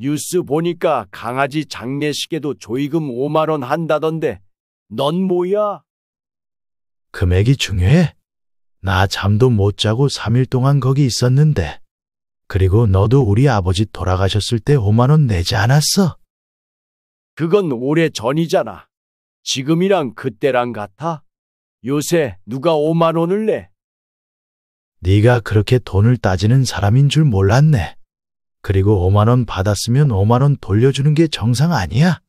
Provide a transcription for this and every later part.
뉴스 보니까 강아지 장례식에도 조의금 5만원 한다던데 넌 뭐야? 금액이 중요해? 나 잠도 못 자고 3일 동안 거기 있었는데. 그리고 너도 우리 아버지 돌아가셨을 때 5만원 내지 않았어? 그건 오래 전이잖아. 지금이랑 그때랑 같아? 요새 누가 5만원을 내? 네가 그렇게 돈을 따지는 사람인 줄 몰랐네. 그리고 5만원 받았으면 5만원 돌려주는 게 정상 아니야?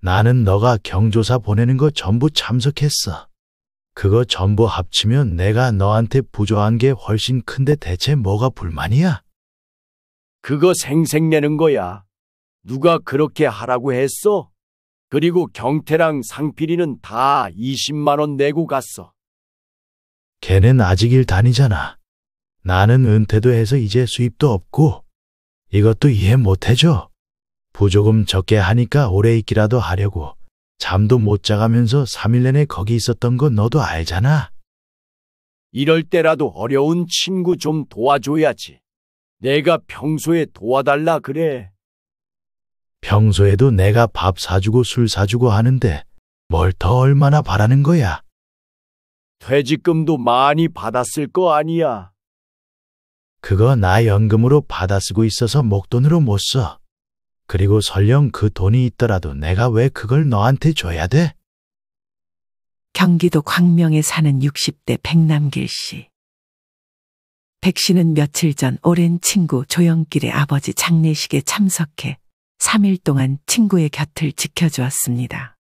나는 너가 경조사 보내는 거 전부 참석했어. 그거 전부 합치면 내가 너한테 부조한 게 훨씬 큰데 대체 뭐가 불만이야? 그거 생색내는 거야. 누가 그렇게 하라고 했어? 그리고 경태랑 상필이는 다 20만 원 내고 갔어. 걔는 아직 일 다니잖아. 나는 은퇴도 해서 이제 수입도 없고 이것도 이해 못해줘. 부조금 적게 하니까 오래 있기라도 하려고 잠도 못 자가면서 3일 내내 거기 있었던 거 너도 알잖아. 이럴 때라도 어려운 친구 좀 도와줘야지. 내가 평소에 도와달라 그래. 평소에도 내가 밥 사주고 술 사주고 하는데 뭘 더 얼마나 바라는 거야? 퇴직금도 많이 받았을 거 아니야. 그거 나 연금으로 받아 쓰고 있어서 목돈으로 못 써. 그리고 설령 그 돈이 있더라도 내가 왜 그걸 너한테 줘야 돼? 경기도 광명에 사는 60대 백남길 씨. 백 씨는 며칠 전 오랜 친구 조영길의 아버지 장례식에 참석해 3일 동안 친구의 곁을 지켜주었습니다.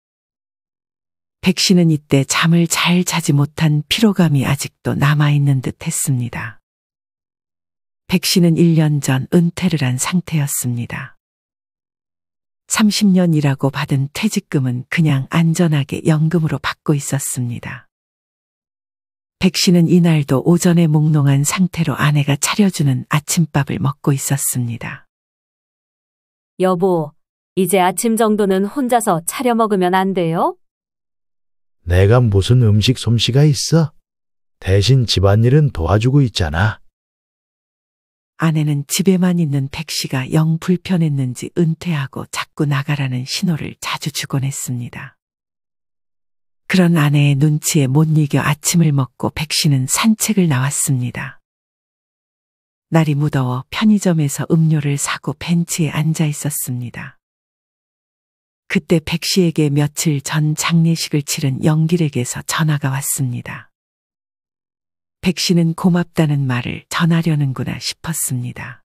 백 씨는 이때 잠을 잘 자지 못한 피로감이 아직도 남아있는 듯 했습니다. 백 씨는 1년 전 은퇴를 한 상태였습니다. 30년 이라고 받은 퇴직금은 그냥 안전하게 연금으로 받고 있었습니다. 백 씨는 이날도 오전에 몽롱한 상태로 아내가 차려주는 아침밥을 먹고 있었습니다. 여보, 이제 아침 정도는 혼자서 차려 먹으면 안 돼요? 내가 무슨 음식 솜씨가 있어? 대신 집안일은 도와주고 있잖아. 아내는 집에만 있는 백씨가 영 불편했는지 은퇴하고 자꾸 나가라는 신호를 자주 주곤 했습니다. 그런 아내의 눈치에 못 이겨 아침을 먹고 백씨는 산책을 나왔습니다. 날이 무더워 편의점에서 음료를 사고 벤치에 앉아 있었습니다. 그때 백씨에게 며칠 전 장례식을 치른 영길에게서 전화가 왔습니다. 백신은 고맙다는 말을 전하려는구나 싶었습니다.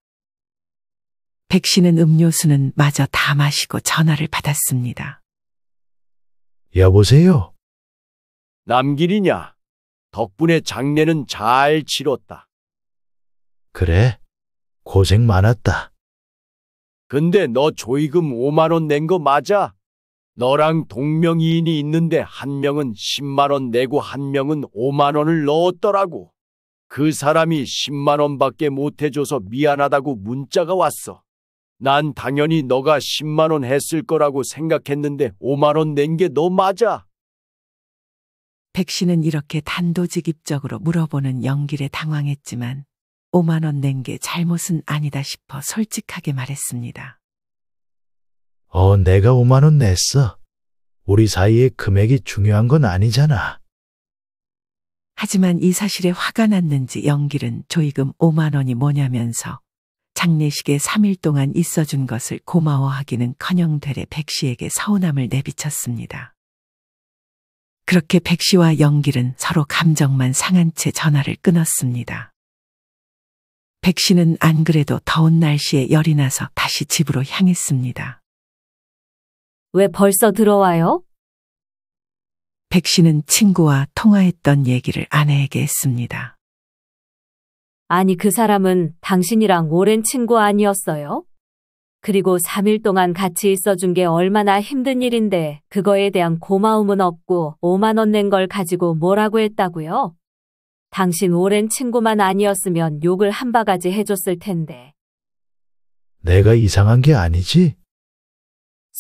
백신은 음료수는 마저 다 마시고 전화를 받았습니다. 여보세요? 남길이냐? 덕분에 장례는 잘 치렀다. 그래, 고생 많았다. 근데 너 조의금 5만 원 낸 거 맞아? 너랑 동명이인이 있는데 한 명은 10만원 내고 한 명은 5만원을 넣었더라고. 그 사람이 10만원밖에 못해줘서 미안하다고 문자가 왔어. 난 당연히 너가 10만원 했을 거라고 생각했는데 5만원 낸 게 너 맞아. 백 씨는 이렇게 단도직입적으로 물어보는 연길에 당황했지만 5만원 낸 게 잘못은 아니다 싶어 솔직하게 말했습니다. 어, 내가 5만원 냈어. 우리 사이에 금액이 중요한 건 아니잖아. 하지만 이 사실에 화가 났는지 영길은 조이금 5만 원이 뭐냐면서 장례식에 3일 동안 있어준 것을 고마워하기는 커녕 되레 백 씨에게 서운함을 내비쳤습니다. 그렇게 백 씨와 영길은 서로 감정만 상한 채 전화를 끊었습니다. 백 씨는 안 그래도 더운 날씨에 열이 나서 다시 집으로 향했습니다. 왜 벌써 들어와요? 백 씨는 친구와 통화했던 얘기를 아내에게 했습니다. 아니 그 사람은 당신이랑 오랜 친구 아니었어요? 그리고 3일 동안 같이 있어준 게 얼마나 힘든 일인데 그거에 대한 고마움은 없고 5만 원 낸 걸 가지고 뭐라고 했다고요? 당신 오랜 친구만 아니었으면 욕을 한 바가지 해줬을 텐데. 내가 이상한 게 아니지?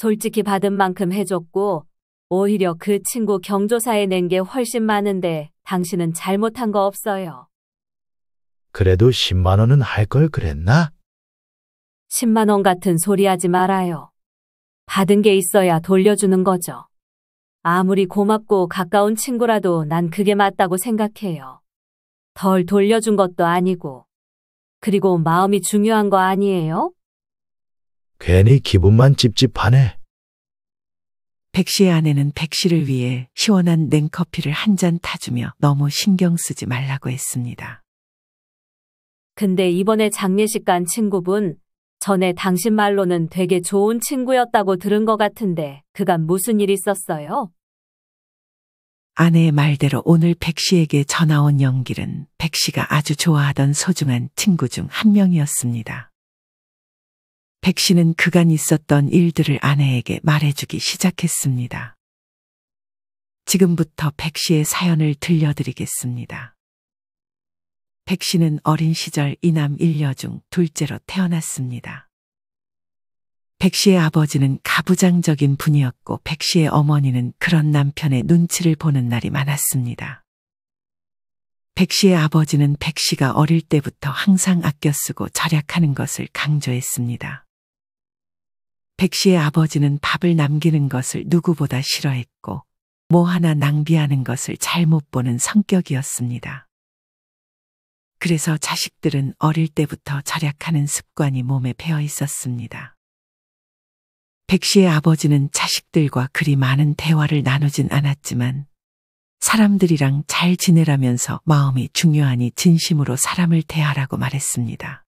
솔직히 받은 만큼 해줬고 오히려 그 친구 경조사에 낸 게 훨씬 많은데 당신은 잘못한 거 없어요. 그래도 10만 원은 할 걸 그랬나? 10만 원 같은 소리 하지 말아요. 받은 게 있어야 돌려주는 거죠. 아무리 고맙고 가까운 친구라도 난 그게 맞다고 생각해요. 덜 돌려준 것도 아니고. 그리고 마음이 중요한 거 아니에요? 괜히 기분만 찝찝하네. 백씨의 아내는 백씨를 위해 시원한 냉커피를 한 잔 타주며 너무 신경 쓰지 말라고 했습니다. 근데 이번에 장례식 간 친구분, 전에 당신 말로는 되게 좋은 친구였다고 들은 것 같은데, 그간 무슨 일 있었어요? 아내의 말대로 오늘 백씨에게 전화 온연길은 백씨가 아주 좋아하던 소중한 친구 중 한 명이었습니다. 백 씨는 그간 있었던 일들을 아내에게 말해주기 시작했습니다. 지금부터 백 씨의 사연을 들려드리겠습니다. 백 씨는 어린 시절 이남 일녀 중 둘째로 태어났습니다. 백 씨의 아버지는 가부장적인 분이었고 백 씨의 어머니는 그런 남편의 눈치를 보는 날이 많았습니다. 백 씨의 아버지는 백 씨가 어릴 때부터 항상 아껴쓰고 절약하는 것을 강조했습니다. 백 씨의 아버지는 밥을 남기는 것을 누구보다 싫어했고 뭐 하나 낭비하는 것을 잘못 보는 성격이었습니다. 그래서 자식들은 어릴 때부터 절약하는 습관이 몸에 배어 있었습니다. 백 씨의 아버지는 자식들과 그리 많은 대화를 나누진 않았지만 사람들이랑 잘 지내라면서 마음이 중요하니 진심으로 사람을 대하라고 말했습니다.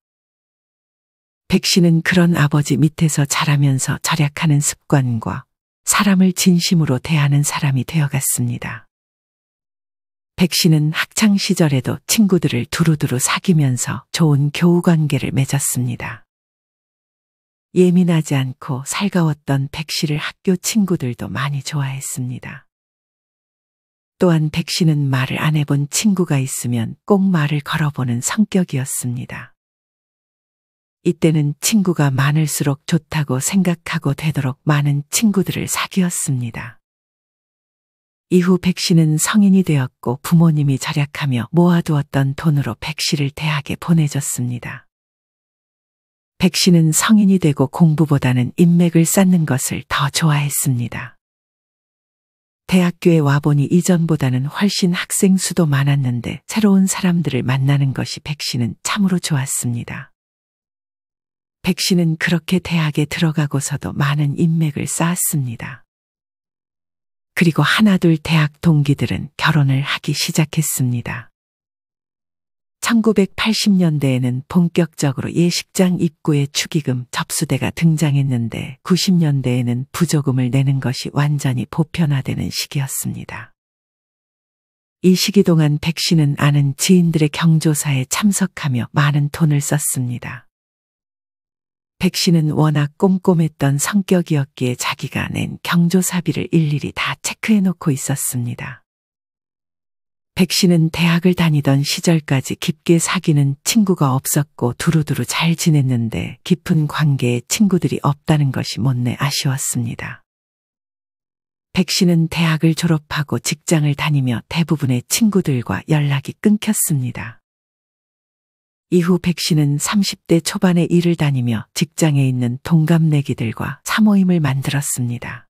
백 씨는 그런 아버지 밑에서 자라면서 절약하는 습관과 사람을 진심으로 대하는 사람이 되어갔습니다. 백 씨는 학창 시절에도 친구들을 두루두루 사귀면서 좋은 교우 관계를 맺었습니다. 예민하지 않고 살가웠던 백 씨를 학교 친구들도 많이 좋아했습니다. 또한 백 씨는 말을 안 해본 친구가 있으면 꼭 말을 걸어보는 성격이었습니다. 이때는 친구가 많을수록 좋다고 생각하고 되도록 많은 친구들을 사귀었습니다. 이후 백 씨는 성인이 되었고 부모님이 절약하며 모아두었던 돈으로 백 씨를 대학에 보내줬습니다. 백 씨는 성인이 되고 공부보다는 인맥을 쌓는 것을 더 좋아했습니다. 대학교에 와보니 이전보다는 훨씬 학생 수도 많았는데 새로운 사람들을 만나는 것이 백 씨는 참으로 좋았습니다. 백신은 그렇게 대학에 들어가고서도 많은 인맥을 쌓았습니다. 그리고 하나둘 대학 동기들은 결혼을 하기 시작했습니다. 1980년대에는 본격적으로 예식장 입구에 축의금 접수대가 등장했는데 90년대에는 부조금을 내는 것이 완전히 보편화되는 시기였습니다. 이 시기 동안 백신은 아는 지인들의 경조사에 참석하며 많은 돈을 썼습니다. 백 씨는 워낙 꼼꼼했던 성격이었기에 자기가 낸 경조사비를 일일이 다 체크해 놓고 있었습니다. 백 씨는 대학을 다니던 시절까지 깊게 사귀는 친구가 없었고 두루두루 잘 지냈는데 깊은 관계에 친구들이 없다는 것이 못내 아쉬웠습니다. 백 씨는 대학을 졸업하고 직장을 다니며 대부분의 친구들과 연락이 끊겼습니다. 이후 백 씨는 30대 초반의 일을 다니며 직장에 있는 동갑내기들과 사모임을 만들었습니다.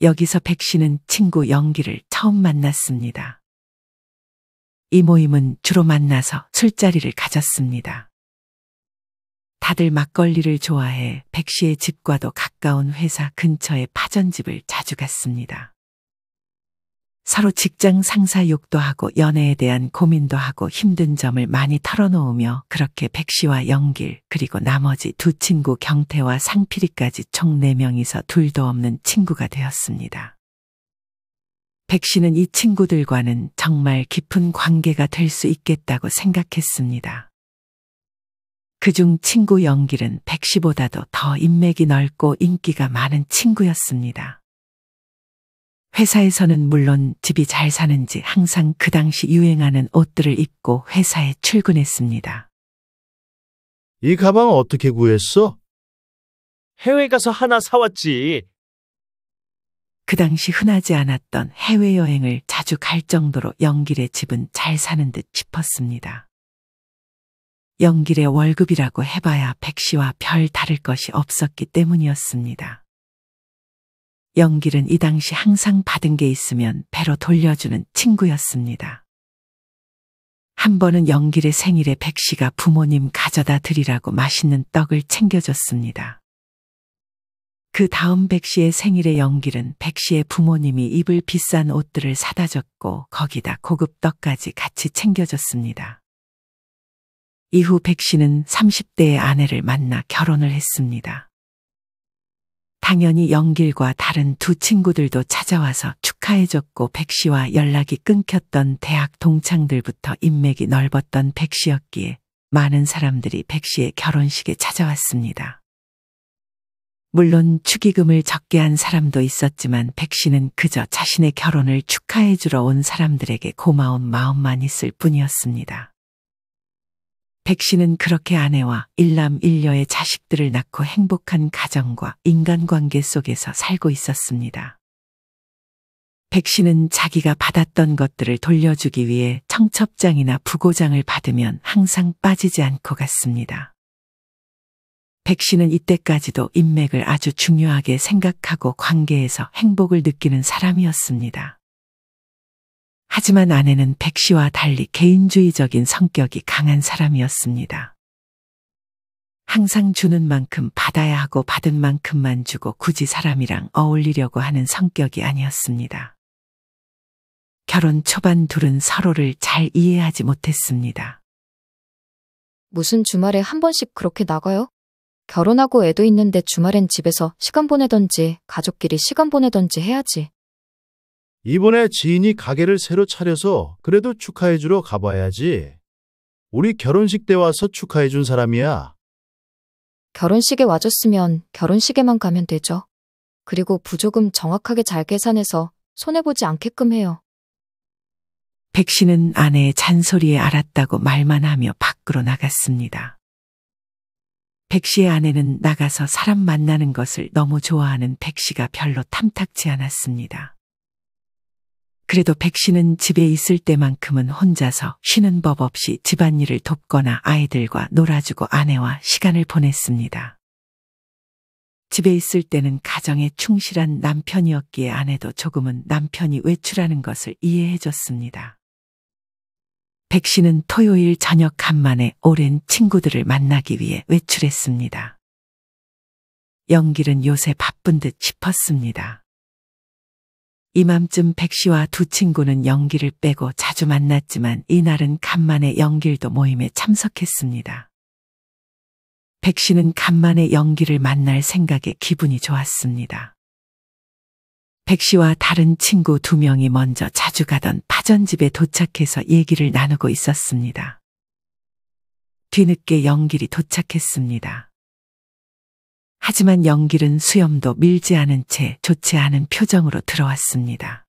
여기서 백 씨는 친구 영기를 처음 만났습니다. 이 모임은 주로 만나서 술자리를 가졌습니다. 다들 막걸리를 좋아해 백 씨의 집과도 가까운 회사 근처의 파전집을 자주 갔습니다. 서로 직장 상사 욕도 하고 연애에 대한 고민도 하고 힘든 점을 많이 털어놓으며 그렇게 백 씨와 영길 그리고 나머지 두 친구 경태와 상필이까지 총 4명이서 둘도 없는 친구가 되었습니다. 백 씨는 이 친구들과는 정말 깊은 관계가 될 수 있겠다고 생각했습니다. 그중 친구 영길은 백 씨보다도 더 인맥이 넓고 인기가 많은 친구였습니다. 회사에서는 물론 집이 잘 사는지 항상 그 당시 유행하는 옷들을 입고 회사에 출근했습니다. 이 가방 어떻게 구했어? 해외 가서 하나 사왔지. 그 당시 흔하지 않았던 해외여행을 자주 갈 정도로 영길의 집은 잘 사는 듯 싶었습니다. 영길의 월급이라고 해봐야 백시와 별 다를 것이 없었기 때문이었습니다. 영길은 이 당시 항상 받은 게 있으면 배로 돌려주는 친구였습니다. 한 번은 영길의 생일에 백 씨가 부모님 가져다 드리라고 맛있는 떡을 챙겨줬습니다. 그 다음 백 씨의 생일에 영길은 백 씨의 부모님이 입을 비싼 옷들을 사다 줬고 거기다 고급 떡까지 같이 챙겨줬습니다. 이후 백 씨는 30대의 아내를 만나 결혼을 했습니다. 당연히 영길과 다른 두 친구들도 찾아와서 축하해줬고 백씨와 연락이 끊겼던 대학 동창들부터 인맥이 넓었던 백씨였기에 많은 사람들이 백씨의 결혼식에 찾아왔습니다. 물론 축의금을 적게 한 사람도 있었지만 백씨는 그저 자신의 결혼을 축하해주러 온 사람들에게 고마운 마음만 있을 뿐이었습니다. 백 씨는 그렇게 아내와 일남일녀의 자식들을 낳고 행복한 가정과 인간관계 속에서 살고 있었습니다. 백 씨는 자기가 받았던 것들을 돌려주기 위해 청첩장이나 부고장을 받으면 항상 빠지지 않고 갔습니다. 백 씨는 이때까지도 인맥을 아주 중요하게 생각하고 관계에서 행복을 느끼는 사람이었습니다. 하지만 아내는 백 씨와 달리 개인주의적인 성격이 강한 사람이었습니다. 항상 주는 만큼 받아야 하고 받은 만큼만 주고 굳이 사람이랑 어울리려고 하는 성격이 아니었습니다. 결혼 초반 둘은 서로를 잘 이해하지 못했습니다. 무슨 주말에 한 번씩 그렇게 나가요? 결혼하고 애도 있는데 주말엔 집에서 시간 보내던지 가족끼리 시간 보내던지 해야지. 이번에 지인이 가게를 새로 차려서 그래도 축하해주러 가봐야지. 우리 결혼식 때 와서 축하해준 사람이야. 결혼식에 와줬으면 결혼식에만 가면 되죠. 그리고 부조금 정확하게 잘 계산해서 손해보지 않게끔 해요. 백 씨는 아내의 잔소리에 알았다고 말만 하며 밖으로 나갔습니다. 백 씨의 아내는 나가서 사람 만나는 것을 너무 좋아하는 백 씨가 별로 탐탁지 않았습니다. 그래도 백신은 집에 있을 때만큼은 혼자서 쉬는 법 없이 집안일을 돕거나 아이들과 놀아주고 아내와 시간을 보냈습니다. 집에 있을 때는 가정에 충실한 남편이었기에 아내도 조금은 남편이 외출하는 것을 이해해 줬습니다. 백신은 토요일 저녁 간만에 오랜 친구들을 만나기 위해 외출했습니다. 영길은 요새 바쁜 듯 싶었습니다. 이맘쯤 백 씨와 두 친구는 연기를 빼고 자주 만났지만 이날은 간만에 연길도 모임에 참석했습니다. 백 씨는 간만에 연기를 만날 생각에 기분이 좋았습니다. 백 씨와 다른 친구 두 명이 먼저 자주 가던 파전집에 도착해서 얘기를 나누고 있었습니다. 뒤늦게 영길이 도착했습니다. 하지만 연길은 수염도 밀지 않은 채 좋지 않은 표정으로 들어왔습니다.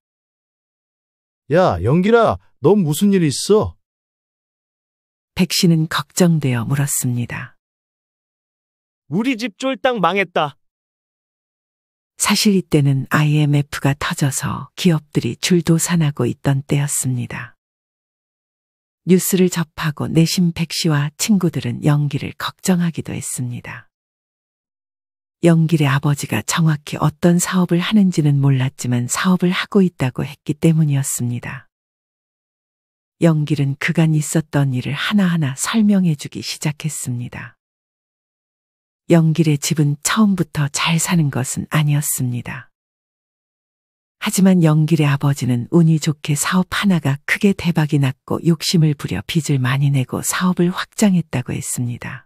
야, 연기라, 너 무슨 일 있어? 백 씨는 걱정되어 물었습니다. 우리 집 쫄딱 망했다. 사실 이때는 IMF가 터져서 기업들이 줄도 산하고 있던 때였습니다. 뉴스를 접하고 내심 백 씨와 친구들은 연기를 걱정하기도 했습니다. 영길의 아버지가 정확히 어떤 사업을 하는지는 몰랐지만 사업을 하고 있다고 했기 때문이었습니다. 영길은 그간 있었던 일을 하나하나 설명해 주기 시작했습니다. 영길의 집은 처음부터 잘 사는 것은 아니었습니다. 하지만 영길의 아버지는 운이 좋게 사업 하나가 크게 대박이 났고 욕심을 부려 빚을 많이 내고 사업을 확장했다고 했습니다.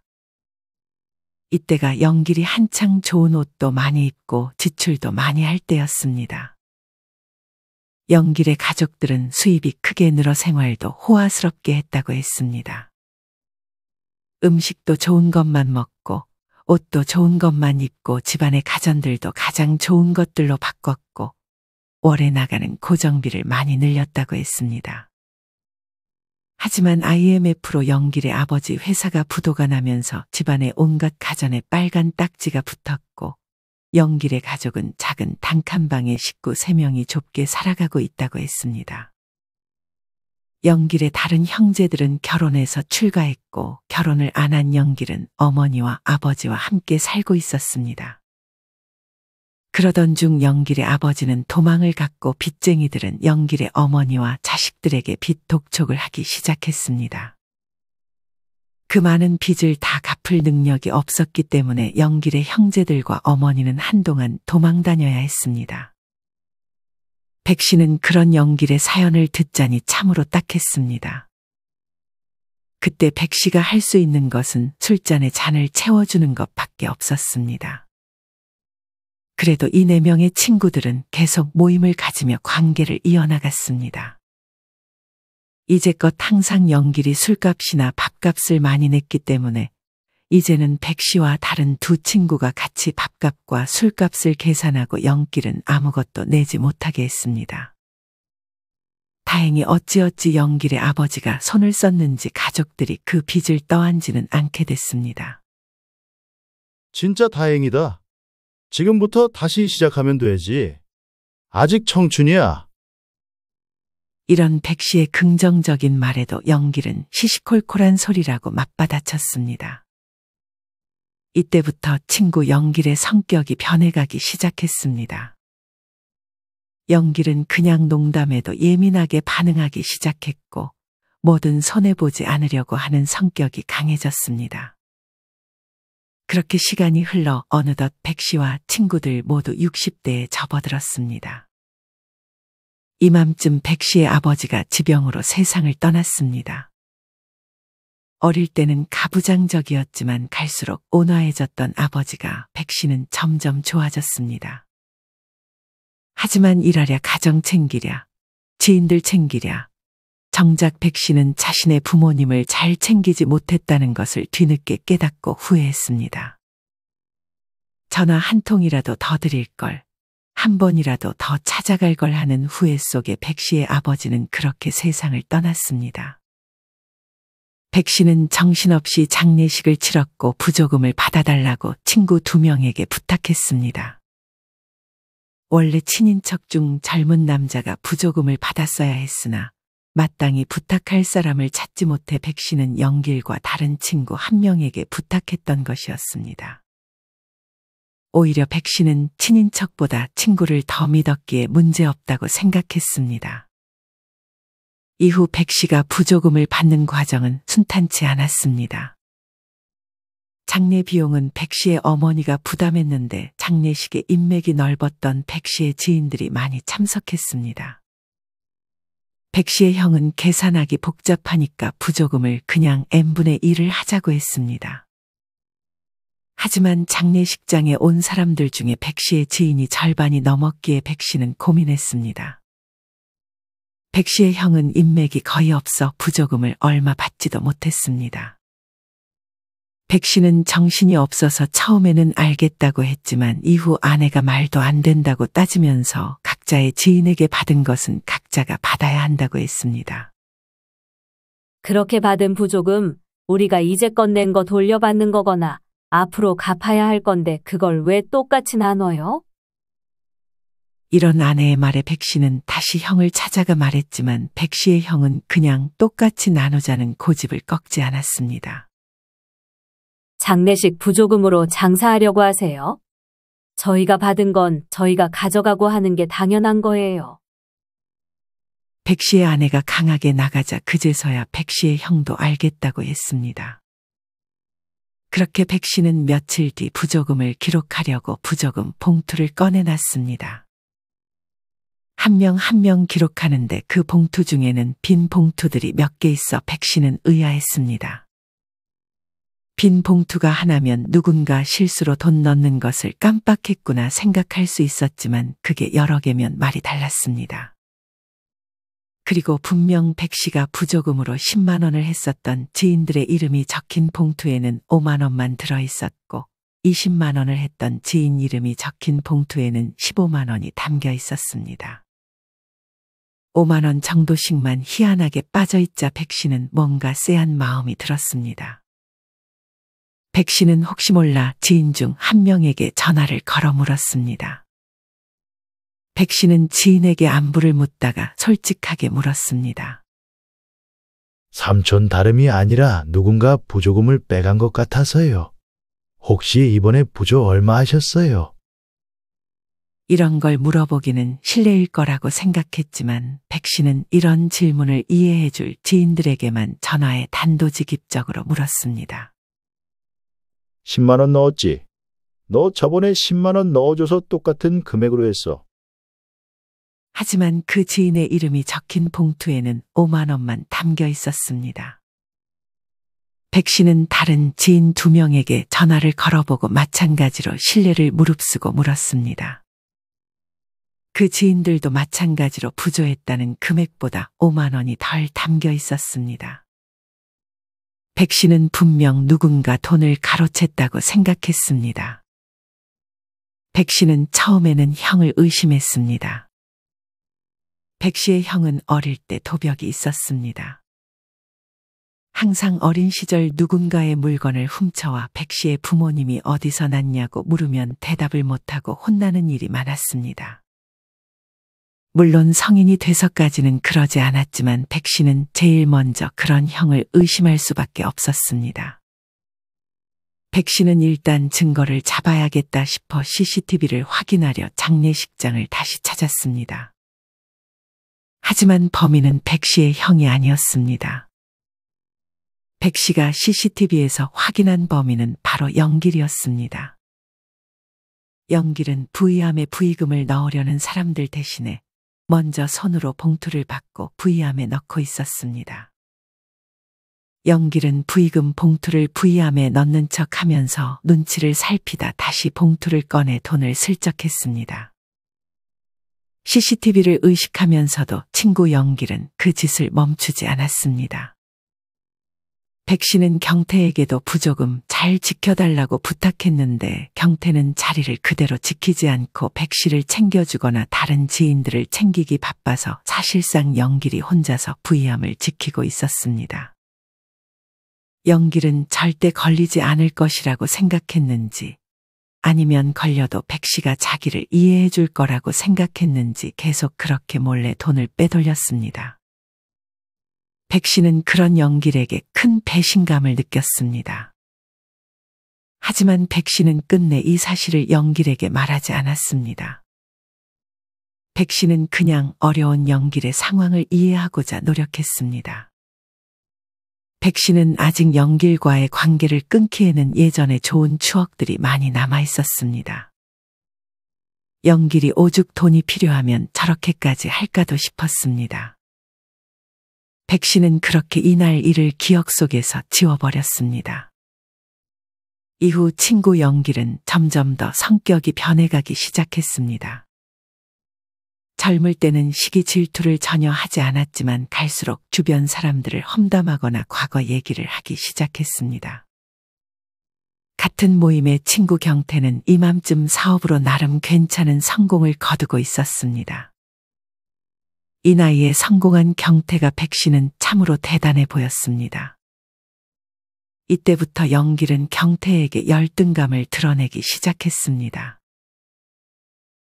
이때가 영길이 한창 좋은 옷도 많이 입고 지출도 많이 할 때였습니다. 영길의 가족들은 수입이 크게 늘어 생활도 호화스럽게 했다고 했습니다. 음식도 좋은 것만 먹고 옷도 좋은 것만 입고 집안의 가전들도 가장 좋은 것들로 바꿨고 월에 나가는 고정비를 많이 늘렸다고 했습니다. 하지만 IMF로 영길의 아버지 회사가 부도가 나면서 집안의 온갖 가전에 빨간 딱지가 붙었고 영길의 가족은 작은 단칸방에 식구 3명이 좁게 살아가고 있다고 했습니다. 영길의 다른 형제들은 결혼해서 출가했고 결혼을 안 한 영길은 어머니와 아버지와 함께 살고 있었습니다. 그러던 중 영길의 아버지는 도망을 갔고 빚쟁이들은 영길의 어머니와 자식들에게 빚 독촉을 하기 시작했습니다. 그 많은 빚을 다 갚을 능력이 없었기 때문에 영길의 형제들과 어머니는 한동안 도망 다녀야 했습니다. 백 씨는 그런 영길의 사연을 듣자니 참으로 딱했습니다. 그때 백 씨가 할 수 있는 것은 술잔에 잔을 채워주는 것밖에 없었습니다. 그래도 이 네 명의 친구들은 계속 모임을 가지며 관계를 이어나갔습니다. 이제껏 항상 연길이 술값이나 밥값을 많이 냈기 때문에 이제는 백씨와 다른 두 친구가 같이 밥값과 술값을 계산하고 연길은 아무것도 내지 못하게 했습니다. 다행히 어찌어찌 연길의 아버지가 손을 썼는지 가족들이 그 빚을 떠안지는 않게 됐습니다. 진짜 다행이다. 지금부터 다시 시작하면 되지. 아직 청춘이야. 이런 백 씨의 긍정적인 말에도 영길은 시시콜콜한 소리라고 맞받아쳤습니다. 이때부터 친구 영길의 성격이 변해가기 시작했습니다. 영길은 그냥 농담에도 예민하게 반응하기 시작했고 뭐든 손해보지 않으려고 하는 성격이 강해졌습니다. 그렇게 시간이 흘러 어느덧 백 씨와 친구들 모두 60대에 접어들었습니다. 이맘쯤 백 씨의 아버지가 지병으로 세상을 떠났습니다. 어릴 때는 가부장적이었지만 갈수록 온화해졌던 아버지가 백 씨는 점점 좋아졌습니다. 하지만 일하랴 가정 챙기랴 지인들 챙기랴 정작 백 씨는 자신의 부모님을 잘 챙기지 못했다는 것을 뒤늦게 깨닫고 후회했습니다. 전화 한 통이라도 더 드릴 걸, 한 번이라도 더 찾아갈 걸 하는 후회 속에 백 씨의 아버지는 그렇게 세상을 떠났습니다. 백 씨는 정신없이 장례식을 치렀고 부조금을 받아달라고 친구 두 명에게 부탁했습니다. 원래 친인척 중 젊은 남자가 부조금을 받았어야 했으나 마땅히 부탁할 사람을 찾지 못해 백신은 영길과 다른 친구 한 명에게 부탁했던 것이었습니다. 오히려 백신은 친인척보다 친구를 더 믿었기에 문제없다고 생각했습니다. 이후 백 씨가 부조금을 받는 과정은 순탄치 않았습니다. 장례 비용은 백 씨의 어머니가 부담했는데 장례식에 인맥이 넓었던 백 씨의 지인들이 많이 참석했습니다. 백씨의 형은 계산하기 복잡하니까 부조금을 그냥 n분의 1을 하자고 했습니다. 하지만 장례식장에 온 사람들 중에 백씨의 지인이 절반이 넘었기에 백씨는 고민했습니다. 백씨의 형은 인맥이 거의 없어 부조금을 얼마 받지도 못했습니다. 백씨는 정신이 없어서 처음에는 알겠다고 했지만 이후 아내가 말도 안 된다고 따지면서 각자의 지인에게 받은 것은 각자가 받아야 한다고 했습니다. 그렇게 받은 부조금 우리가 이제껏 낸거 돌려받는 거거나 앞으로 갚아야 할 건데 그걸 왜 똑같이 나눠요? 이런 아내의 말에 백 씨는 다시 형을 찾아가 말했지만 백 씨의 형은 그냥 똑같이 나누자는 고집을 꺾지 않았습니다. 장례식 부조금으로 장사하려고 하세요? 저희가 받은 건 저희가 가져가고 하는 게 당연한 거예요. 백씨의 아내가 강하게 나가자 그제서야 백씨의 형도 알겠다고 했습니다. 그렇게 백씨는 며칠 뒤 부조금을 기록하려고 부조금 봉투를 꺼내놨습니다. 한 명 한명 한 명 기록하는데 그 봉투 중에는 빈 봉투들이 몇 개 있어 백씨는 의아했습니다. 빈 봉투가 하나면 누군가 실수로 돈 넣는 것을 깜빡했구나 생각할 수 있었지만 그게 여러 개면 말이 달랐습니다. 그리고 분명 백 씨가 부조금으로 10만 원을 했었던 지인들의 이름이 적힌 봉투에는 5만 원만 들어 있었고 20만 원을 했던 지인 이름이 적힌 봉투에는 15만 원이 담겨 있었습니다. 5만 원 정도씩만 희한하게 빠져있자 백 씨는 뭔가 쎄한 마음이 들었습니다. 백 씨는 혹시 몰라 지인 중 한 명에게 전화를 걸어 물었습니다. 백 씨는 지인에게 안부를 묻다가 솔직하게 물었습니다. 삼촌 다름이 아니라 누군가 부조금을 빼간 것 같아서요. 혹시 이번에 부조 얼마 하셨어요? 이런 걸 물어보기는 실례일 거라고 생각했지만 백 씨는 이런 질문을 이해해줄 지인들에게만 전화에 단도직입적으로 물었습니다. 10만 원 넣었지. 너 저번에 10만 원 넣어줘서 똑같은 금액으로 했어. 하지만 그 지인의 이름이 적힌 봉투에는 5만 원만 담겨 있었습니다. 백 씨는 다른 지인 두 명에게 전화를 걸어보고 마찬가지로 신뢰를 무릅쓰고 물었습니다. 그 지인들도 마찬가지로 부조했다는 금액보다 5만 원이 덜 담겨 있었습니다. 백 씨는 분명 누군가 돈을 가로챘다고 생각했습니다. 백 씨는 처음에는 형을 의심했습니다. 백 씨의 형은 어릴 때 도벽이 있었습니다. 항상 어린 시절 누군가의 물건을 훔쳐와 백 씨의 부모님이 어디서 났냐고 물으면 대답을 못하고 혼나는 일이 많았습니다. 물론 성인이 돼서까지는 그러지 않았지만 백 씨는 제일 먼저 그런 형을 의심할 수밖에 없었습니다. 백 씨는 일단 증거를 잡아야겠다 싶어 CCTV를 확인하려 장례식장을 다시 찾았습니다. 하지만 범인은 백 씨의 형이 아니었습니다. 백 씨가 CCTV에서 확인한 범인은 바로 영길이었습니다. 영길은 부의함에 부의금을 넣으려는 사람들 대신에 먼저 손으로 봉투를 받고 부의함에 넣고 있었습니다. 영길은 부의금 봉투를 부의함에 넣는 척 하면서 눈치를 살피다 다시 봉투를 꺼내 돈을 슬쩍 했습니다. CCTV를 의식하면서도 친구 영길은 그 짓을 멈추지 않았습니다. 백신은 경태에게도 부조금 잘 지켜달라고 부탁했는데 경태는 자리를 그대로 지키지 않고 백씨를 챙겨주거나 다른 지인들을 챙기기 바빠서 사실상 영길이 혼자서 부의함을 지키고 있었습니다. 영길은 절대 걸리지 않을 것이라고 생각했는지 아니면 걸려도 백씨가 자기를 이해해 줄 거라고 생각했는지 계속 그렇게 몰래 돈을 빼돌렸습니다. 백 씨는 그런 영길에게큰 배신감을 느꼈습니다. 하지만 백 씨는 끝내 이 사실을 영길에게 말하지 않았습니다. 백 씨는 그냥 어려운 영길의 상황을 이해하고자 노력했습니다. 백 씨는 아직 영길과의 관계를 끊기에는 예전의 좋은 추억들이 많이 남아 있었습니다. 영길이 오죽 돈이 필요하면 저렇게까지 할까도 싶었습니다. 백 씨는 그렇게 이날 일을 기억 속에서 지워버렸습니다. 이후 친구 영길은 점점 더 성격이 변해가기 시작했습니다. 젊을 때는 시기 질투를 전혀 하지 않았지만 갈수록 주변 사람들을 험담하거나 과거 얘기를 하기 시작했습니다. 같은 모임의 친구 경태는 이맘쯤 사업으로 나름 괜찮은 성공을 거두고 있었습니다. 이 나이에 성공한 경태가 백신은 참으로 대단해 보였습니다. 이때부터 영길은 경태에게 열등감을 드러내기 시작했습니다.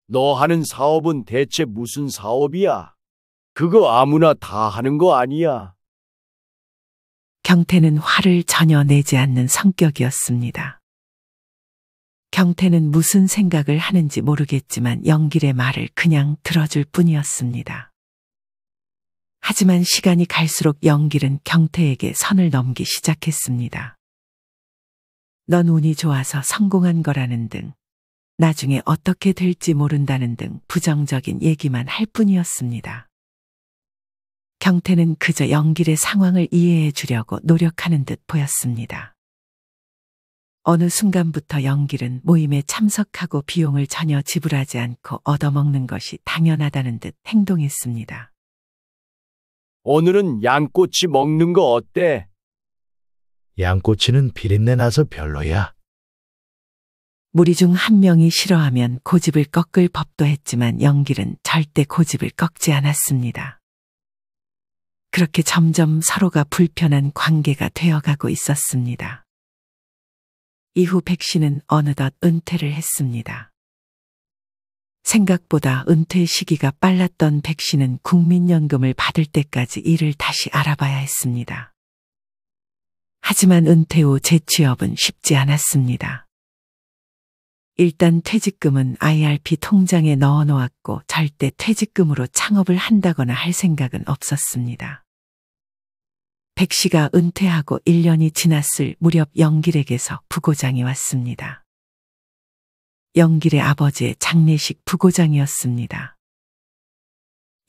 너 하는 사업은 대체 무슨 사업이야? 그거 아무나 다 하는 거 아니야. 경태는 화를 전혀 내지 않는 성격이었습니다. 경태는 무슨 생각을 하는지 모르겠지만 영길의 말을 그냥 들어줄 뿐이었습니다. 하지만 시간이 갈수록 영길은 경태에게 선을 넘기 시작했습니다. 넌 운이 좋아서 성공한 거라는 등, 나중에 어떻게 될지 모른다는 등 부정적인 얘기만 할 뿐이었습니다. 경태는 그저 영길의 상황을 이해해 주려고 노력하는 듯 보였습니다. 어느 순간부터 영길은 모임에 참석하고 비용을 전혀 지불하지 않고 얻어먹는 것이 당연하다는 듯 행동했습니다. 오늘은 양꼬치 먹는 거 어때? 양꼬치는 비린내 나서 별로야. 무리 중 한 명이 싫어하면 고집을 꺾을 법도 했지만 영길은 절대 고집을 꺾지 않았습니다. 그렇게 점점 서로가 불편한 관계가 되어가고 있었습니다. 이후 백 씨는 어느덧 은퇴를 했습니다. 생각보다 은퇴 시기가 빨랐던 백 씨는 국민연금을 받을 때까지 일을 다시 알아봐야 했습니다. 하지만 은퇴 후 재취업은 쉽지 않았습니다. 일단 퇴직금은 IRP 통장에 넣어 놓았고 절대 퇴직금으로 창업을 한다거나 할 생각은 없었습니다. 백 씨가 은퇴하고 1년이 지났을 무렵 영길에게서 부고장이 왔습니다. 영길의 아버지의 장례식 부고장이었습니다.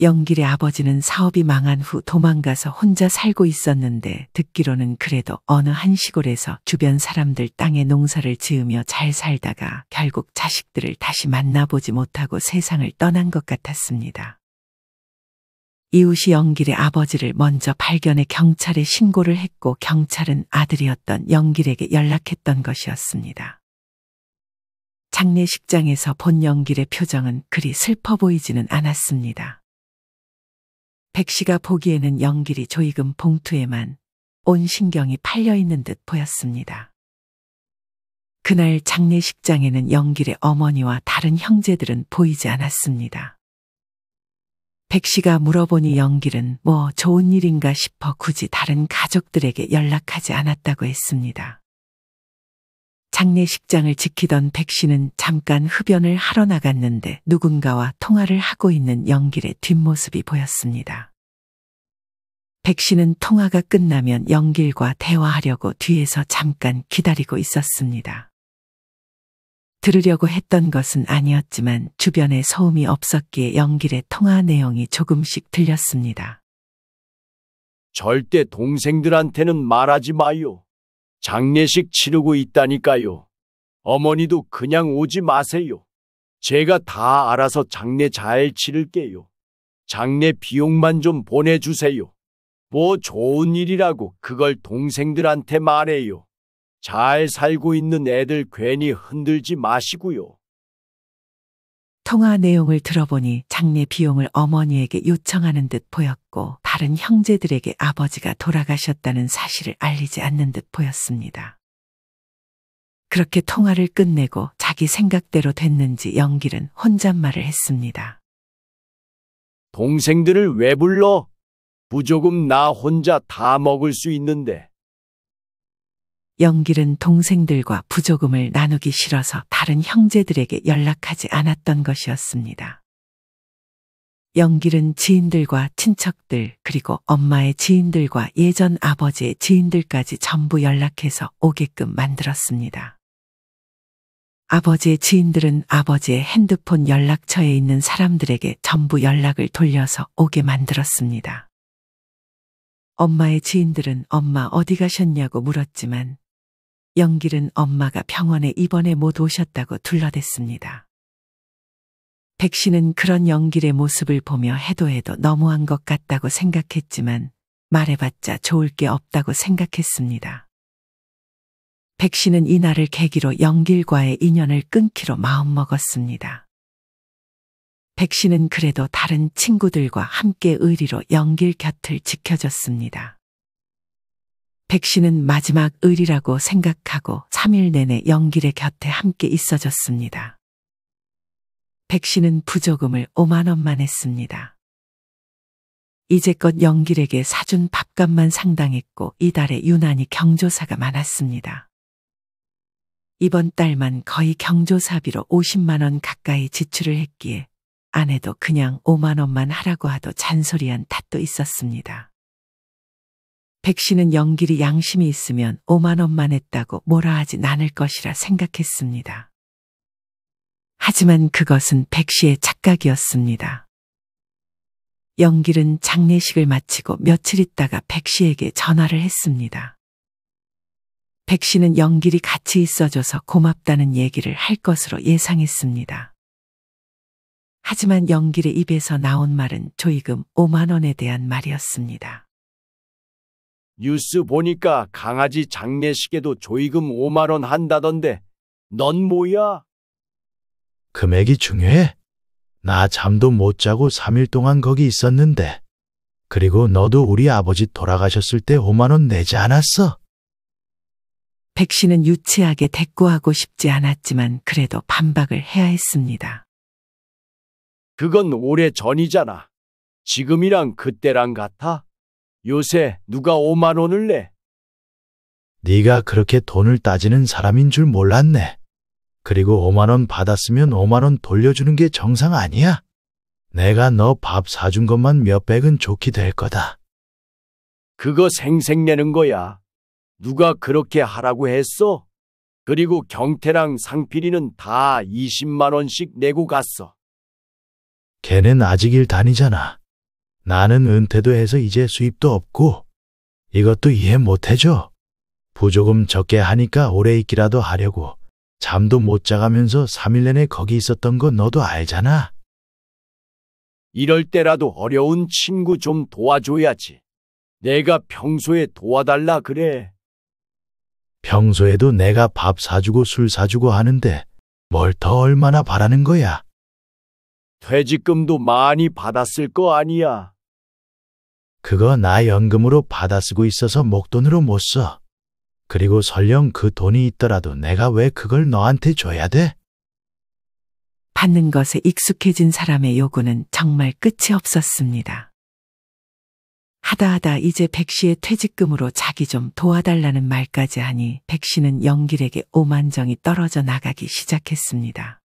영길의 아버지는 사업이 망한 후 도망가서 혼자 살고 있었는데 듣기로는 그래도 어느 한 시골에서 주변 사람들 땅에 농사를 지으며 잘 살다가 결국 자식들을 다시 만나보지 못하고 세상을 떠난 것 같았습니다. 이웃이 영길의 아버지를 먼저 발견해 경찰에 신고를 했고 경찰은 아들이었던 영길에게 연락했던 것이었습니다. 장례식장에서 본 영길의 표정은 그리 슬퍼 보이지는 않았습니다. 백 씨가 보기에는 영길이 조이금 봉투에만 온 신경이 팔려 있는 듯 보였습니다. 그날 장례식장에는 영길의 어머니와 다른 형제들은 보이지 않았습니다. 백 씨가 물어보니 영길은 뭐 좋은 일인가 싶어 굳이 다른 가족들에게 연락하지 않았다고 했습니다. 장례식장을 지키던 백 씨는 잠깐 흡연을 하러 나갔는데 누군가와 통화를 하고 있는 영길의 뒷모습이 보였습니다. 백 씨는 통화가 끝나면 영길과 대화하려고 뒤에서 잠깐 기다리고 있었습니다. 들으려고 했던 것은 아니었지만 주변에 소음이 없었기에 영길의 통화 내용이 조금씩 들렸습니다. 절대 동생들한테는 말하지 마요. 장례식 치르고 있다니까요. 어머니도 그냥 오지 마세요. 제가 다 알아서 장례 잘 치를게요. 장례 비용만 좀 보내주세요. 뭐 좋은 일이라고 그걸 동생들한테 말해요. 잘 살고 있는 애들 괜히 흔들지 마시고요. 통화 내용을 들어보니 장례 비용을 어머니에게 요청하는 듯 보였고 다른 형제들에게 아버지가 돌아가셨다는 사실을 알리지 않는 듯 보였습니다. 그렇게 통화를 끝내고 자기 생각대로 됐는지 영길은 혼잣말을 했습니다. 동생들을 왜 불러? 부조금 나 혼자 다 먹을 수 있는데. 영길은 동생들과 부조금을 나누기 싫어서 다른 형제들에게 연락하지 않았던 것이었습니다. 영길은 지인들과 친척들 그리고 엄마의 지인들과 예전 아버지의 지인들까지 전부 연락해서 오게끔 만들었습니다. 아버지의 지인들은 아버지의 핸드폰 연락처에 있는 사람들에게 전부 연락을 돌려서 오게 만들었습니다. 엄마의 지인들은 엄마 어디 가셨냐고 물었지만 영길은 엄마가 병원에 입원해 못 오셨다고 둘러댔습니다. 백신은 그런 영길의 모습을 보며 해도 해도 너무한 것 같다고 생각했지만 말해봤자 좋을 게 없다고 생각했습니다. 백신은 이날을 계기로 영길과의 인연을 끊기로 마음먹었습니다. 백신은 그래도 다른 친구들과 함께 의리로 영길 곁을 지켜줬습니다. 백신은 마지막 을이라고 생각하고 3일 내내 영길의 곁에 함께 있어줬습니다. 백신은 부조금을 5만 원만 했습니다. 이제껏 영길에게 사준 밥값만 상당했고 이달에 유난히 경조사가 많았습니다. 이번 달만 거의 경조사비로 50만 원 가까이 지출을 했기에 아내도 그냥 5만 원만 하라고 하도 잔소리한 탓도 있었습니다. 백 씨는 영길이 양심이 있으면 5만 원만 했다고 뭐라 하지 않을 것이라 생각했습니다. 하지만 그것은 백 씨의 착각이었습니다. 영길은 장례식을 마치고 며칠 있다가 백 씨에게 전화를 했습니다. 백 씨는 영길이 같이 있어줘서 고맙다는 얘기를 할 것으로 예상했습니다. 하지만 영길의 입에서 나온 말은 조이금 5만 원에 대한 말이었습니다. 뉴스 보니까 강아지 장례식에도 조의금 5만원 한다던데 넌 뭐야? 금액이 중요해? 나 잠도 못 자고 3일 동안 거기 있었는데. 그리고 너도 우리 아버지 돌아가셨을 때 5만원 내지 않았어? 백 씨는 유치하게 대꾸하고 싶지 않았지만 그래도 반박을 해야 했습니다. 그건 오래 전이잖아. 지금이랑 그때랑 같아? 요새 누가 5만 원을 내? 네가 그렇게 돈을 따지는 사람인 줄 몰랐네. 그리고 5만 원 받았으면 5만 원 돌려주는 게 정상 아니야? 내가 너 밥 사준 것만 몇백은 좋게 될 거다. 그거 생색내는 거야. 누가 그렇게 하라고 했어? 그리고 경태랑 상필이는 다 20만 원씩 내고 갔어. 걔는 아직 일 다니잖아. 나는 은퇴도 해서 이제 수입도 없고 이것도 이해 못해줘. 부조금 적게 하니까 오래 있기라도 하려고 잠도 못 자가면서 3일 내내 거기 있었던 거 너도 알잖아. 이럴 때라도 어려운 친구 좀 도와줘야지. 내가 평소에 도와달라 그래. 평소에도 내가 밥 사주고 술 사주고 하는데 뭘 더 얼마나 바라는 거야. 퇴직금도 많이 받았을 거 아니야. 그거 나 연금으로 받아 쓰고 있어서 목돈으로 못 써. 그리고 설령 그 돈이 있더라도 내가 왜 그걸 너한테 줘야 돼? 받는 것에 익숙해진 사람의 요구는 정말 끝이 없었습니다. 하다 하다 이제 백 씨의 퇴직금으로 자기 좀 도와달라는 말까지 하니 백 씨는 영길에게 오만정이 떨어져 나가기 시작했습니다.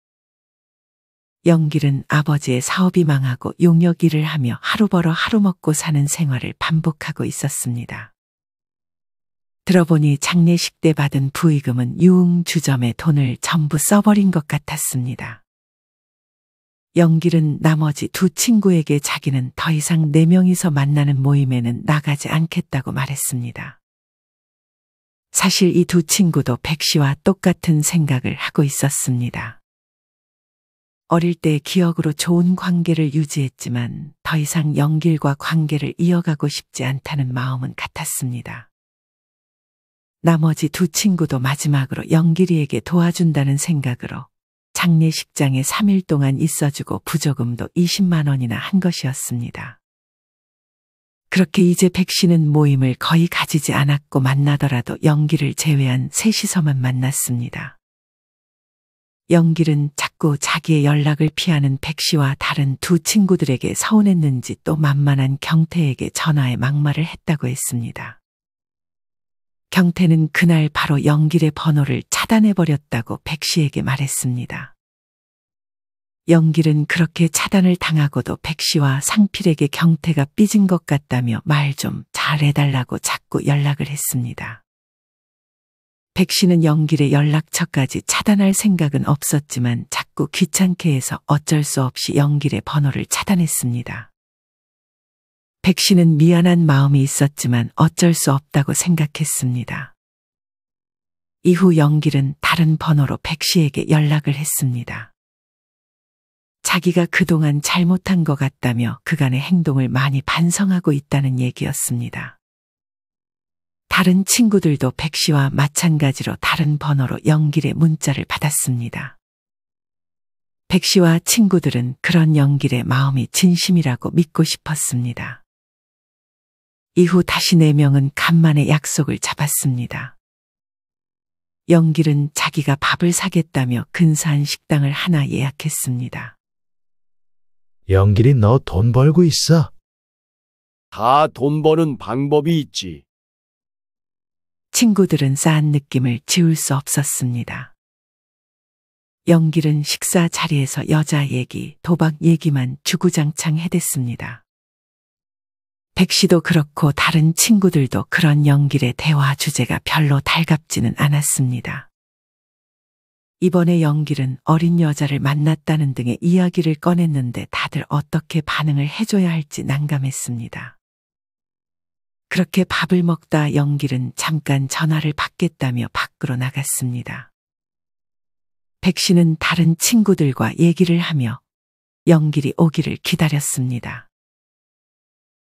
영길은 아버지의 사업이 망하고 용역 일을 하며 하루 벌어 하루 먹고 사는 생활을 반복하고 있었습니다. 들어보니 장례식 때 받은 부의금은 유흥 주점에 돈을 전부 써버린 것 같았습니다. 영길은 나머지 두 친구에게 자기는 더 이상 네 명이서 만나는 모임에는 나가지 않겠다고 말했습니다. 사실 이 두 친구도 백 씨와 똑같은 생각을 하고 있었습니다. 어릴 때 기억으로 좋은 관계를 유지했지만 더 이상 연길과 관계를 이어가고 싶지 않다는 마음은 같았습니다. 나머지 두 친구도 마지막으로 연길이에게 도와준다는 생각으로 장례식장에 3일 동안 있어주고 부조금도 20만 원이나 한 것이었습니다. 그렇게 이제 백 씨는 모임을 거의 가지지 않았고 만나더라도 연기를 제외한 셋이서만 만났습니다. 영길은 자꾸 자기의 연락을 피하는 백씨와 다른 두 친구들에게 서운했는지 또 만만한 경태에게 전화에 막말을 했다고 했습니다. 경태는 그날 바로 영길의 번호를 차단해버렸다고 백씨에게 말했습니다. 영길은 그렇게 차단을 당하고도 백씨와 상필에게 경태가 삐진 것 같다며 말 좀 잘해달라고 자꾸 연락을 했습니다. 백 씨는 영길의 연락처까지 차단할 생각은 없었지만 자꾸 귀찮게 해서 어쩔 수 없이 영길의 번호를 차단했습니다. 백 씨는 미안한 마음이 있었지만 어쩔 수 없다고 생각했습니다. 이후 영길은 다른 번호로 백 씨에게 연락을 했습니다. 자기가 그동안 잘못한 것 같다며 그간의 행동을 많이 반성하고 있다는 얘기였습니다. 다른 친구들도 백 씨와 마찬가지로 다른 번호로 연길의 문자를 받았습니다. 백 씨와 친구들은 그런 연길의 마음이 진심이라고 믿고 싶었습니다. 이후 다시 네 명은 간만에 약속을 잡았습니다. 영길은 자기가 밥을 사겠다며 근사한 식당을 하나 예약했습니다. 영길이 너 돈 벌고 있어. 다 돈 버는 방법이 있지. 친구들은 싸한 느낌을 지울 수 없었습니다. 영길은 식사 자리에서 여자 얘기, 도박 얘기만 주구장창 해댔습니다. 백씨도 그렇고 다른 친구들도 그런 영길의 대화 주제가 별로 달갑지는 않았습니다. 이번에 영길은 어린 여자를 만났다는 등의 이야기를 꺼냈는데 다들 어떻게 반응을 해줘야 할지 난감했습니다. 그렇게 밥을 먹다 영길은 잠깐 전화를 받겠다며 밖으로 나갔습니다. 백신은 다른 친구들과 얘기를 하며 영길이 오기를 기다렸습니다.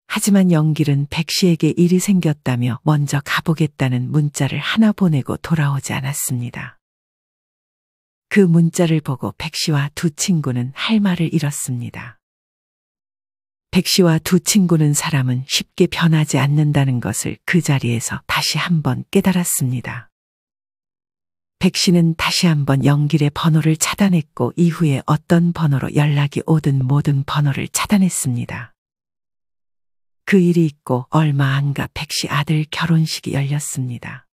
하지만 영길은 백 씨에게 일이 생겼다며 먼저 가보겠다는 문자를 하나 보내고 돌아오지 않았습니다. 그 문자를 보고 백 씨와 두 친구는 할 말을 잃었습니다. 백 씨와 두 친구는 사람은 쉽게 변하지 않는다는 것을 그 자리에서 다시 한번 깨달았습니다. 백 씨는 다시 한번 영길의 번호를 차단했고 이후에 어떤 번호로 연락이 오든 모든 번호를 차단했습니다. 그 일이 있고 얼마 안가백 씨 아들 결혼식이 열렸습니다.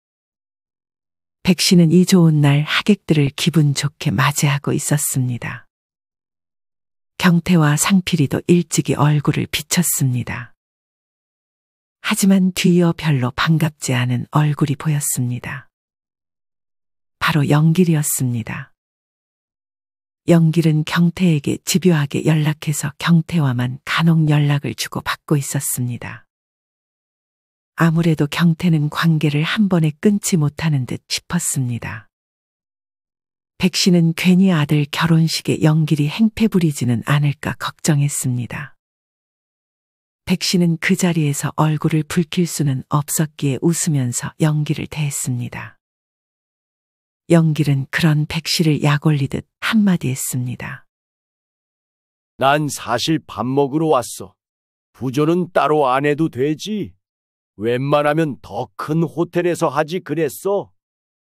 백 씨는 이 좋은 날 하객들을 기분 좋게 맞이하고 있었습니다. 경태와 상필이도 일찍이 얼굴을 비쳤습니다. 하지만 뒤이어 별로 반갑지 않은 얼굴이 보였습니다. 바로 영길이었습니다. 영길은 경태에게 집요하게 연락해서 경태와만 간혹 연락을 주고 받고 있었습니다. 아무래도 경태는 관계를 한 번에 끊지 못하는 듯 싶었습니다. 백 씨는 괜히 아들 결혼식에 연길이 행패 부리지는 않을까 걱정했습니다. 백 씨는 그 자리에서 얼굴을 붉힐 수는 없었기에 웃으면서 연기를 대했습니다. 연길은 그런 백 씨를 약올리듯 한마디 했습니다. 난 사실 밥 먹으러 왔어. 부조는 따로 안 해도 되지. 웬만하면 더 큰 호텔에서 하지 그랬어.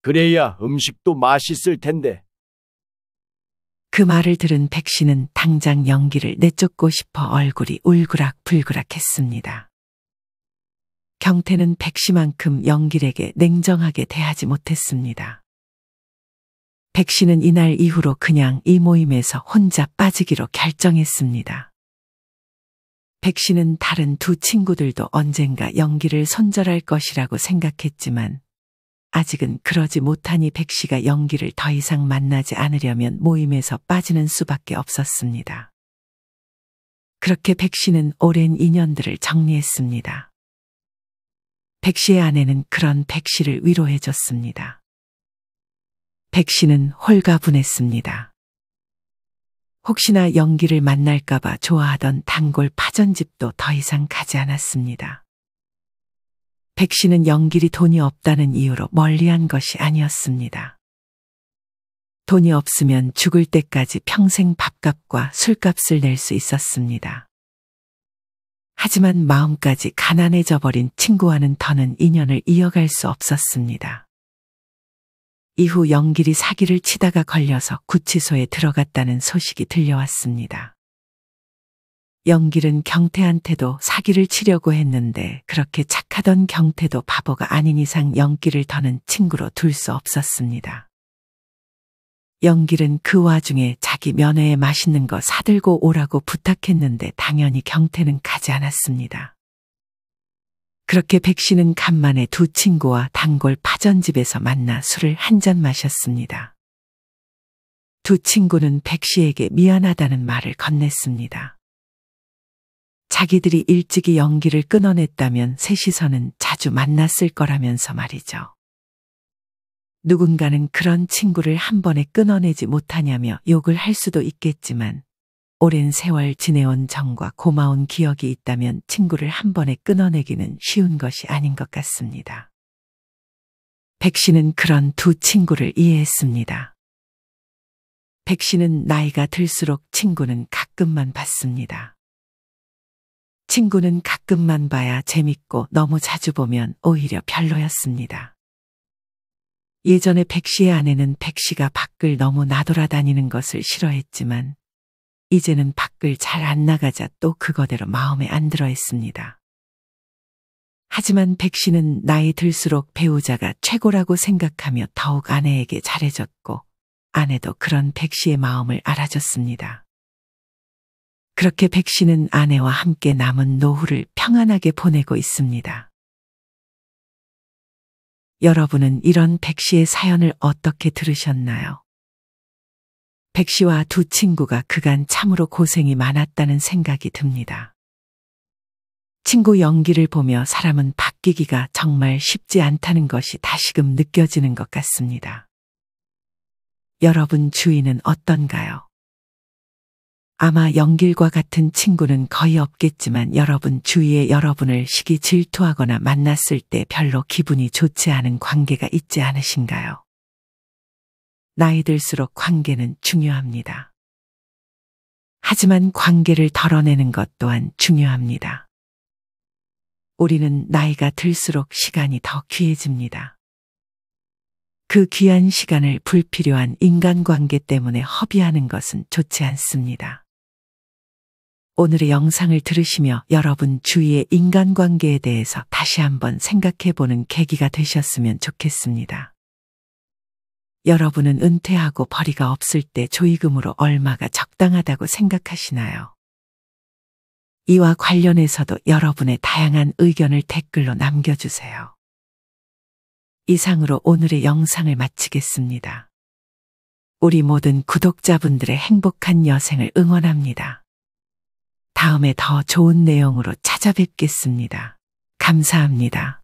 그래야 음식도 맛있을 텐데. 그 말을 들은 백 씨는 당장 연기를 내쫓고 싶어 얼굴이 울그락불그락했습니다. 경태는 백 씨만큼 연길에게 냉정하게 대하지 못했습니다. 백 씨는 이날 이후로 그냥 이 모임에서 혼자 빠지기로 결정했습니다. 백 씨는 다른 두 친구들도 언젠가 연기를 손절할 것이라고 생각했지만 아직은 그러지 못하니 백 씨가 영기를 더 이상 만나지 않으려면 모임에서 빠지는 수밖에 없었습니다. 그렇게 백 씨는 오랜 인연들을 정리했습니다. 백 씨의 아내는 그런 백 씨를 위로해 줬습니다. 백 씨는 홀가분했습니다. 혹시나 영기를 만날까봐 좋아하던 단골 파전집도 더 이상 가지 않았습니다. 백 씨는 영길이 돈이 없다는 이유로 멀리한 것이 아니었습니다. 돈이 없으면 죽을 때까지 평생 밥값과 술값을 낼 수 있었습니다. 하지만 마음까지 가난해져 버린 친구와는 더는 인연을 이어갈 수 없었습니다. 이후 영길이 사기를 치다가 걸려서 구치소에 들어갔다는 소식이 들려왔습니다. 영길은 경태한테도 사기를 치려고 했는데 그렇게 착하던 경태도 바보가 아닌 이상 영길을 더는 친구로 둘 수 없었습니다. 영길은 그 와중에 자기 면회에 맛있는 거 사들고 오라고 부탁했는데 당연히 경태는 가지 않았습니다. 그렇게 백신은 간만에 두 친구와 단골 파전집에서 만나 술을 한잔 마셨습니다. 두 친구는 백 씨에게 미안하다는 말을 건넸습니다. 자기들이 일찍이 연기를 끊어냈다면 셋이서는 자주 만났을 거라면서 말이죠. 누군가는 그런 친구를 한 번에 끊어내지 못하냐며 욕을 할 수도 있겠지만 오랜 세월 지내온 정과 고마운 기억이 있다면 친구를 한 번에 끊어내기는 쉬운 것이 아닌 것 같습니다. 백신은 그런 두 친구를 이해했습니다. 백신은 나이가 들수록 친구는 가끔만 봤습니다. 친구는 가끔만 봐야 재밌고 너무 자주 보면 오히려 별로였습니다. 예전에 백씨의 아내는 백씨가 밖을 너무 나돌아다니는 것을 싫어했지만 이제는 밖을 잘 안 나가자 또 그거대로 마음에 안 들어 했습니다. 하지만 백씨는 나이 들수록 배우자가 최고라고 생각하며 더욱 아내에게 잘해줬고 아내도 그런 백씨의 마음을 알아줬습니다. 그렇게 백 씨는 아내와 함께 남은 노후를 평안하게 보내고 있습니다. 여러분은 이런 백 씨의 사연을 어떻게 들으셨나요? 백 씨와 두 친구가 그간 참으로 고생이 많았다는 생각이 듭니다. 친구 연기를 보며 사람은 바뀌기가 정말 쉽지 않다는 것이 다시금 느껴지는 것 같습니다. 여러분 주인은 어떤가요? 아마 영길과 같은 친구는 거의 없겠지만 여러분 주위에 여러분을 시기 질투하거나 만났을 때 별로 기분이 좋지 않은 관계가 있지 않으신가요? 나이 들수록 관계는 중요합니다. 하지만 관계를 덜어내는 것 또한 중요합니다. 우리는 나이가 들수록 시간이 더 귀해집니다. 그 귀한 시간을 불필요한 인간관계 때문에 허비하는 것은 좋지 않습니다. 오늘의 영상을 들으시며 여러분 주위의 인간관계에 대해서 다시 한번 생각해 보는 계기가 되셨으면 좋겠습니다. 여러분은 은퇴하고 벌이가 없을 때 조의금으로 얼마가 적당하다고 생각하시나요? 이와 관련해서도 여러분의 다양한 의견을 댓글로 남겨주세요. 이상으로 오늘의 영상을 마치겠습니다. 우리 모든 구독자분들의 행복한 여생을 응원합니다. 다음에 더 좋은 내용으로 찾아뵙겠습니다. 감사합니다.